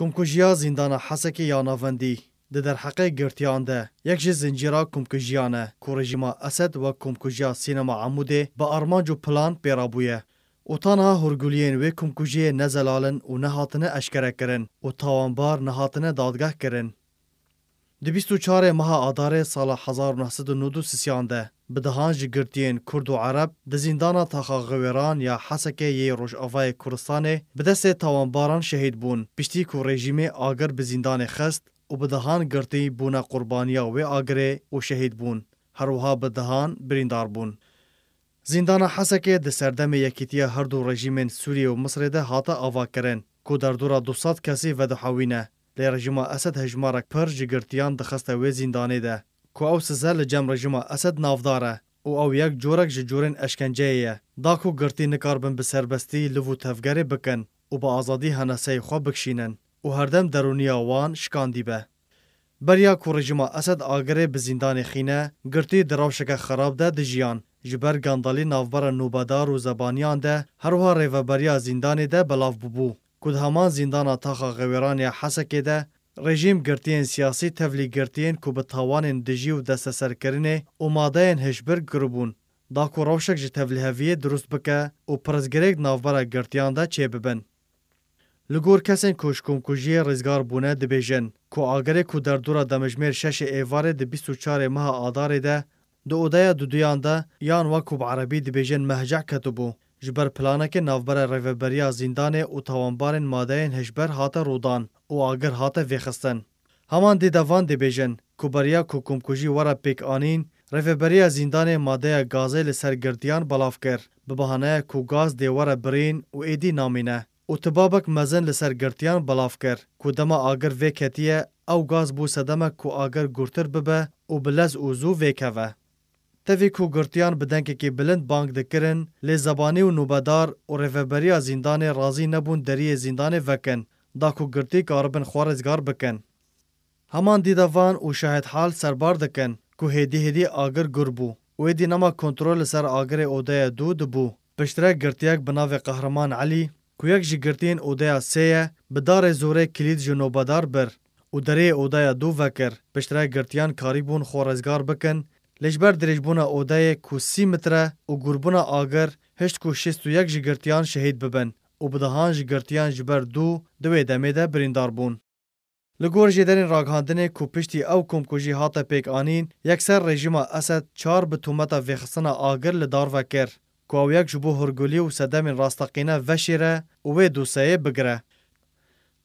کمکوژیا زیندانا حسکی یا ناوندی د در حقه گرتیان ده یک جه زنجیرا کمکوژیانه که رژیما اسد و کمکوژیا سینما عموده با ارمانج و پلان پیرا بویه او تنها هرگولین و کمکوژی نزلالن و نهاتنه اشکره کرن و تاوانبار نهاتنه دادگه کرن Di 24 maha Adarê sala 1992 sisyan de bi dihan ji girtiyên Kurd û Arab di zîndana taxa Xewêran ya Hesekê yê Rojavayê Kuristanê bi destê tawanbaran şehîd bûn piştî ku rejîmê agir bi zîndanê xest û bi dihan girtî bûna qurbaniya wê agirê û şehîd bûn heruha bi dihan birîndar bûn. Zîndana Hesekê di serdemê yekîtiya her du rejîmên Sûriye û Misrê de hata avakirin ku derdora 200 kesî vedihewîne. لی رژیم اسد هجمارک پر جگرتیان دخست و زندانه ده کو او سزه لجم رژیم اسد نافداره او او یک جورک جورن اشکنجه یه دا کو گرتی نکاربن به سربستی لوو تفگره بکن او با آزادی هنسه خو بکشینن او هردم درونی آوان شکاندی به بریا کو رژیم اسد آگره به زندان خینه گرتی دراوشک خراب ده د جیان جبر گاندالی نافبر نوبدار و زبانیان ده هروها ریوبریا زندان ده بلاف ببو Kudhaman zindana taxa Xewêranê Hesekê de rejîm girtiyên siyasî tevlî girtiyên ku bi tawanên dijî û desteserkirinê û madeyên hişbir giribûn da ku rewşek ji tevliheviyê durust bike û pirsgirêk navbera girtiyan de çêbibin. Li gor kesên koşkomkujiyê rizgar bûne dibêjin ku agerê ku derdora demijmêr şeşê êvarê di bîst û çarê meha adarê de di odeya duduyan de yan wek ku bi erebî dibêjin mehceh ketibû. ji ber planekê navbera rêveberiya zîndanê û tawanbarên madeyên hişber hate rodan û agir hate vêxistin. Heman dêdevan dibêjin ku beriya ku komkujî wera pêkanîn, Rêveberiya zîndanê madeya gazê li ser girdiyan belav kir, bi bahaneya ku gaz dê were birîn û êdî namîne. û tibabek mezin li ser girtiyan belav kir ku dema agir vê ketiye ew gaz bû sedema ku agir gurtir bibe û bilez û zû vêkeve. tevî ku girtiyan bi dengekî bilind bang dikirin, lê zebanî û nûbedar û rêveberiya zîndanê razî nebûn deriyê zîndanê vekin, da ku girtî karibin xwarezgar bikin. Heman dîdevan û şehedhal serbar dikin ku hêdî hêdî agir gurbû. Wê dînema kontrol li ser agirê odeya du dibû. Piştirek girtiyek bi navê Qehreman Elî, ku yek ji girtiyên odeya sê ye bi darê zorê kilîd ji nobedar bir û derê odeya du vekir. Piştirek girtiyan karî bûn xwarezgar bikin Lejber dirêjbûna odayê ku sî mitre û gurbûna agir hişt ku şêst û yek jigirtiyan şehîd bibin û bidahan jigirtiyan ji ber dû divê demê de birîndar bûn. Li gor jêderên raghandinê ku piştî ew komkujî hate pêkanîn, yekser rejima Esed çar bi tumeta vêxistina agir li dar vekir, ku ew yek ji bo hurgulî û sedemên rasteqîne veşîre û wê doseyê bigire.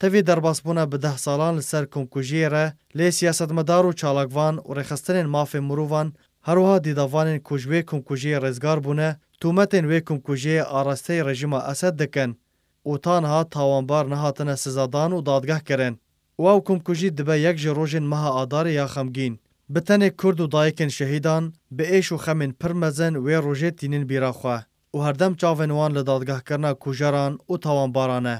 تەوی دەرباسبوونە بە ده ساڵان لەسەر کۆنکوژیێرە لێ سیاستمەدار و چالاکوان و ڕێخستنێن مافێ مرۆڤان هەروها دیداوانین کوژوێ کۆنکوژیە ڕێزگار بوونە تومەتێن وێ کۆنکوژەیە ئاراستەی ڕژیمە ئەسەد دەکەن وتانها تاوانبار نەهاتنە سزادان و دادگاهکەرن واو کۆمکوژی دبە یەک ji ڕۆژین مەها ئادارە یا خەمگین bi tenê Kurd û dayekên şehîdan bi êş û xemên pir mezin wê rojê tînin bîraxwe û herdem çavên wan li dadgahkirina kujaran û tawanbaran e.